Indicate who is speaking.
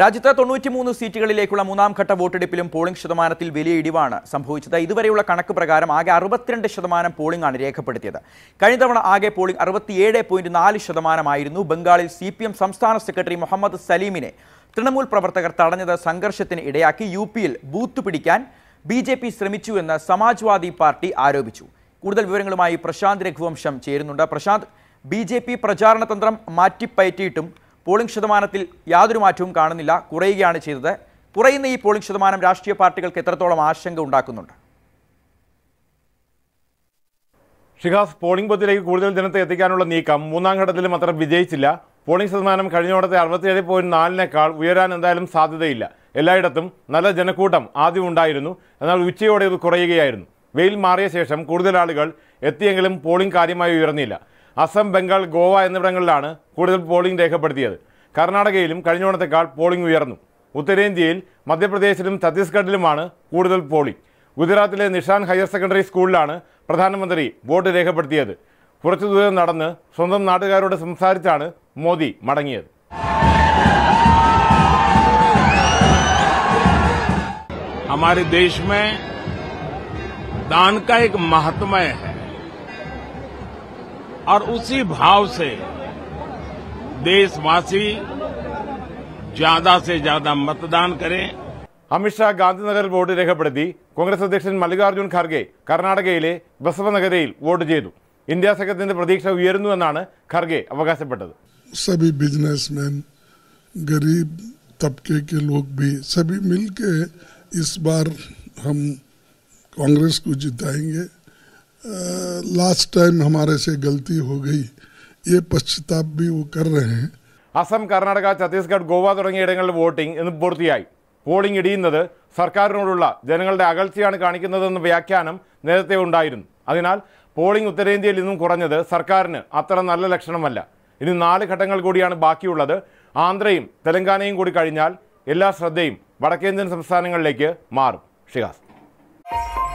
Speaker 1: രാജ്യത്ത് തൊണ്ണൂറ്റിമൂന്ന് സീറ്റുകളിലേക്കുള്ള മൂന്നാം ഘട്ട വോട്ടെടുപ്പിലും പോളിംഗ് ശതമാനത്തിൽ വലിയ ഇടിവാണ് സംഭവിച്ചത് ഇതുവരെയുള്ള കണക്ക് പ്രകാരം ആകെ അറുപത്തിരണ്ട് ശതമാനം പോളിംഗ് ആണ് രേഖപ്പെടുത്തിയത് കഴിഞ്ഞ തവണ ആകെ പോളിംഗ് അറുപത്തിയേഴ് പോയിന്റ് നാല് ശതമാനമായിരുന്നു ബംഗാളിൽ സി പി എം സംസ്ഥാന സെക്രട്ടറി മുഹമ്മദ് സലീമിനെ തൃണമൂൽ പ്രവർത്തകർ തടഞ്ഞത് സംഘർഷത്തിന് ഇടയാക്കി യു പിയിൽ ബൂത്ത് പിടിക്കാൻ ബി ജെ പി ശ്രമിച്ചു എന്ന് സമാജ്വാദി പാർട്ടി ആരോപിച്ചു കൂടുതൽ വിവരങ്ങളുമായി പ്രശാന്ത് രഘുവംശം ചേരുന്നുണ്ട് പ്രശാന്ത് ബി ജെ പി പ്രചാരണ തന്ത്രം മാറ്റിപ്പയറ്റിയിട്ടും പോളിംഗ് ശതമാനത്തിൽ യാതൊരു മാറ്റവും കാണുന്നില്ല കുറയുകയാണ് ചെയ്തത് കുറയുന്ന ഈ പോളിംഗ് ശതമാനം രാഷ്ട്രീയ പാർട്ടികൾക്ക് എത്രത്തോളം ആശങ്ക ഉണ്ടാക്കുന്നുണ്ട് ഷിഹാസ് പോളിംഗ് ബൂത്തിലേക്ക് കൂടുതൽ
Speaker 2: ജനത്തെ എത്തിക്കാനുള്ള നീക്കം മൂന്നാം ഘട്ടത്തിലും അത്ര വിജയിച്ചില്ല പോളിംഗ് ശതമാനം കഴിഞ്ഞ അറുപത്തിയേഴ് പോയിന്റ് നാലിനേക്കാൾ ഉയരാൻ എന്തായാലും സാധ്യതയില്ല എല്ലായിടത്തും നല്ല ജനക്കൂട്ടം ആദ്യം ഉണ്ടായിരുന്നു എന്നാൽ ഉച്ചയോടെ ഇത് കുറയുകയായിരുന്നു വെയിൽ മാറിയ ശേഷം കൂടുതൽ ആളുകൾ എത്തിയെങ്കിലും പോളിംഗ് കാര്യമായി ഉയർന്നില്ല അസം ബംഗാൾ ഗോവ എന്നിവിടങ്ങളിലാണ് കൂടുതൽ പോളിംഗ് രേഖപ്പെടുത്തിയത് കർണാടകയിലും കഴിഞ്ഞ ഓണത്തെക്കാൾ പോളിംഗ് ഉയർന്നു ഉത്തരേന്ത്യയിൽ മധ്യപ്രദേശിലും ഛത്തീസ്ഗഡിലുമാണ് കൂടുതൽ പോളിംഗ് ഗുജറാത്തിലെ നിഷാൻ ഹയർ സെക്കൻഡറി സ്കൂളിലാണ് പ്രധാനമന്ത്രി വോട്ട് രേഖപ്പെടുത്തിയത് കുറച്ചു ദൂരം നടന്ന് സ്വന്തം നാട്ടുകാരോട് സംസാരിച്ചാണ് മോദി മടങ്ങിയത്
Speaker 3: हमारे देश में दान का एक महत्व है और उसी भाव से देशवासी
Speaker 2: ज्यादा से ज्यादा मतदान करें अमित षा गांधीनगर वोट रेखपी कांग्रेस अध्यक्ष मलिकार्जुन खर्गे कर्णाटक बसवनगर वोट इंडिया सख्य प्रतीक्ष उयरूर्गे
Speaker 4: सभी बिजनेसमैन गरीब तबके के लोग भी सभी मिलके इस बार हम कांग्रेस को जिताएंगे लास्ट टाइम हमारे से गलती हो गई ये पश्चाताप भी वो कर रहे हैं
Speaker 2: അസം കർണാടക ഛത്തീസ്ഗഡ് ഗോവ തുടങ്ങിയ ഇടങ്ങളിൽ വോട്ടിംഗ് ഇന്ന് പൂർത്തിയായി പോളിംഗ് ഇടിയുന്നത് സർക്കാരിനോടുള്ള ജനങ്ങളുടെ അകൽച്ചയാണ് കാണിക്കുന്നതെന്ന വ്യാഖ്യാനം നേരത്തെ ഉണ്ടായിരുന്നു അതിനാൽ പോളിംഗ് ഉത്തരേന്ത്യയിൽ ഇന്നും കുറഞ്ഞത് സർക്കാരിന് അത്ര നല്ല ലക്ഷണമല്ല ഇനി നാല് ഘട്ടങ്ങൾ കൂടിയാണ് ബാക്കിയുള്ളത് ആന്ധ്രയും തെലങ്കാനയും കൂടി കഴിഞ്ഞാൽ എല്ലാ ശ്രദ്ധയും വടക്കേന്ത്യൻ സംസ്ഥാനങ്ങളിലേക്ക് മാറും ഷിഹാസ്